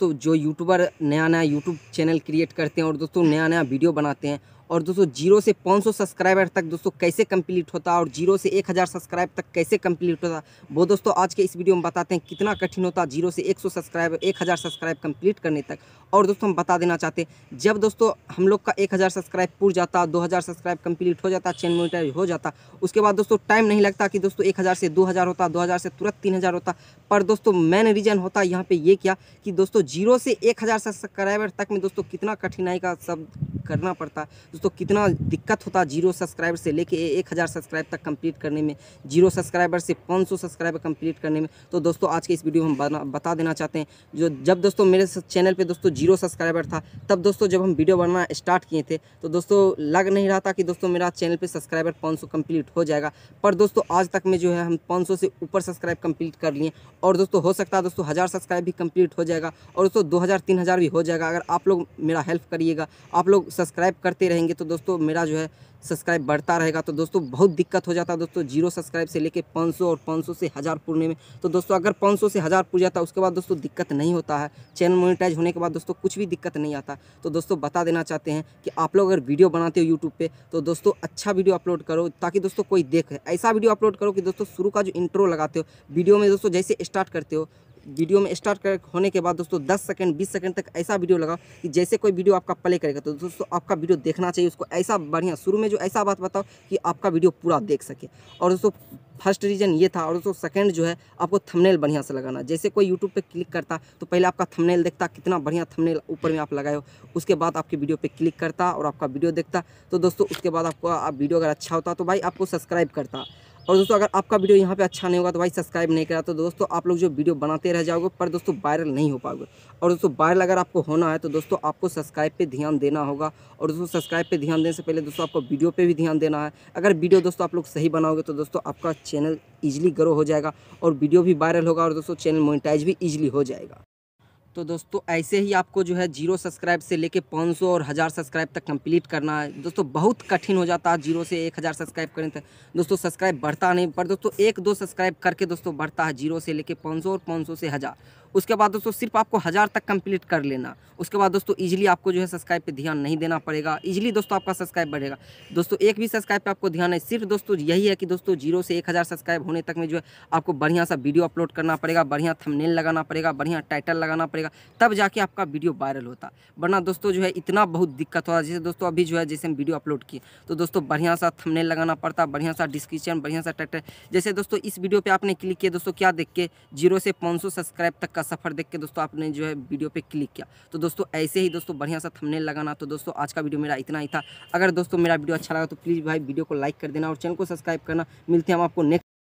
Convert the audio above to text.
तो जो यूट्यूबर नया नया यूट्यूब चैनल क्रिएट करते हैं और दोस्तों नया नया वीडियो बनाते हैं और दोस्तों जीरो से 500 सब्सक्राइबर तक दोस्तों कैसे कंप्लीट होता और जीरो से 1000 सब्सक्राइब तक कैसे कंप्लीट होता वो दोस्तों आज के इस वीडियो में बताते हैं कितना कठिन होता जीरो से 100 सब्सक्राइब 1000 सब्सक्राइब कंप्लीट करने तक और दोस्तों हम बता देना चाहते हैं जब दोस्तों हम लोग का एक सब्सक्राइब पूर जाता दो सब्सक्राइब कम्प्लीट हो जाता चैन मोनिटाइज हो जाता उसके बाद दोस्तों टाइम नहीं लगता कि दोस्तों एक से दो होता दो से तुरंत तीन होता पर दोस्तों मेन रीज़न होता यहाँ पर ये क्या कि दोस्तों जीरो से एक सब्सक्राइबर तक में दोस्तों कितना कठिनाई का सब करना पड़ता दोस्तों कितना दिक्कत होता जीरो सब्सक्राइबर से लेके एक हज़ार सब्सक्राइब तक कंप्लीट करने में जीरो सब्सक्राइबर से पाँच सौ सब्सक्राइबर कंप्लीट करने में तो दोस्तों आज के इस वीडियो में हम बता देना चाहते हैं जो जब दोस्तों मेरे चैनल पर दोस्तों जीरो सब्सक्राइबर था तब दोस्तों जब हम वीडियो बनाना स्टार्ट किए थे तो दोस्तों लग नहीं रहा था कि दोस्तों मेरा चैनल पर सब्सक्राइबर पाँच कंप्लीट हो जाएगा पर दोस्तों आज तक में जो है हम पाँच से ऊपर सब्सक्राइब कंप्लीट कर लिए और दोस्तों हो सकता है दोस्तों हज़ार सब्सक्राइब भी कंप्लीट हो जाएगा और दोस्तों दो हज़ार भी हो जाएगा अगर आप लोग मेरा हेल्प करिएगा आप लोग सब्सक्राइब करते रहेंगे तो दोस्तों मेरा जो है सब्सक्राइब बढ़ता रहेगा तो दोस्तों बहुत दिक्कत हो जाता है दोस्तों जीरो सब्सक्राइब से लेके 500 और 500 से हज़ार पूर्णे में तो दोस्तों अगर 500 से हज़ार पूर जाता है उसके बाद दोस्तों दिक्कत नहीं होता है चैनल मोनिटाइज होने के बाद दोस्तों कुछ भी दिक्कत नहीं आता तो दोस्तों बता देना चाहते हैं कि आप लोग अगर वीडियो बनाते हो यूट्यूब पर तो दोस्तों अच्छा वीडियो अपलोड करो ताकि दोस्तों कोई देखे ऐसा वीडियो अपलोड करो कि दोस्तों शुरू का जो इंट्रो लगाते हो वीडियो में दोस्तों जैसे स्टार्ट करते हो वीडियो में स्टार्ट होने के बाद दोस्तों दस सेकेंड बीस सेकेंड तक ऐसा वीडियो लगाओ कि जैसे कोई वीडियो आपका प्ले करेगा तो दोस्तों आपका वीडियो देखना चाहिए उसको ऐसा बढ़िया शुरू में जो ऐसा बात बताओ कि आपका वीडियो पूरा देख सके और दोस्तों फर्स्ट रीज़न ये था और दोस्तों सेकंड जो है आपको थंबनेल बढ़िया से लगाना जैसे कोई यूट्यूब पे क्लिक करता तो पहले आपका थंबनेल देखता कितना बढ़िया थंबनेल ऊपर में आप लगाए हो उसके बाद आपकी वीडियो पे क्लिक करता और आपका वीडियो देखता तो दोस्तों उसके बाद आपको आप वीडियो अगर अच्छा होता तो भाई आपको सब्सक्राइब करता और दोस्तों अगर आपका वीडियो यहाँ पे अच्छा नहीं होगा तो भाई सब्सक्राइब नहीं करा तो दोस्तों आप लोग जो वीडियो बनाते रह जाओगे पर दोस्तों वायरल नहीं हो पाओगे और दोस्तों वायरल अगर आपको होना है तो दोस्तों आपको सब्सक्राइब पे ध्यान देना होगा और दोस्तों सब्सक्राइब पे ध्यान देने से पहले दोस्तों आपको वीडियो पर भी ध्यान देना है अगर वीडियो दोस्तों आप लोग सही बनाओगे तो दोस्तों आपका चैनल ईजिली ग्रो हो जाएगा और वीडियो भी वायरल होगा और दोस्तों चैनल मोनिटाइज भी ईजिली हो जाएगा तो दोस्तों ऐसे ही आपको जो है जीरो सब्सक्राइब से लेके 500 और हज़ार सब्सक्राइब तक कंप्लीट करना है दोस्तों बहुत कठिन हो जाता है जीरो से एक हज़ार सब्सक्राइब करें तो दोस्तों सब्सक्राइब बढ़ता नहीं पर दोस्तों एक दो सब्सक्राइब करके दोस्तों बढ़ता है जीरो से लेके 500 और 500 से हज़ार उसके बाद दोस्तों सिर्फ आपको हज़ार तक कंप्लीट कर लेना उसके बाद दोस्तों इजीली आपको जो है सब्सक्राइब पे ध्यान नहीं देना पड़ेगा इजीली दोस्तों आपका सब्सक्राइब बढ़ेगा दोस्तों एक भी सब्सक्राइब पे आपको ध्यान नहीं सिर्फ दोस्तों यही है कि दोस्तों जीरो से एक हज़ार सब्सक्राइब होने तक में जो है आपको बढ़िया सा वीडियो अपलोड करना पड़ेगा बढ़िया थमनेल लगाना पड़ेगा बढ़िया टाइटल लगाना पड़ेगा तब जाके आपका वीडियो वायरल होता वरना दोस्तों जो है इतना बहुत दिक्कत होता जैसे दोस्तों अभी जो है जैसे हम वीडियो अपलोड किए तो दोस्तों बढ़िया सा थमनेल लगाना पड़ता बढ़िया सा डिस्क्रिप्शन बढ़िया सा टाइटल जैसे दोस्तों इस वीडियो पर आपने क्लिक किया दोस्तों क्या देख के जीरो से पाँच सब्सक्राइब तक का सफ़र देख के दोस्तों आपने जो है वीडियो पे क्लिक किया तो दोस्तों ऐसे ही दोस्तों बढ़िया सा थंबनेल लगाना तो दोस्तों आज का वीडियो मेरा इतना ही था अगर दोस्तों मेरा वीडियो अच्छा लगा तो प्लीज़ भाई वीडियो को लाइक कर देना और चैनल को सब्सक्राइब करना मिलते हैं हम आपको नेक्स्ट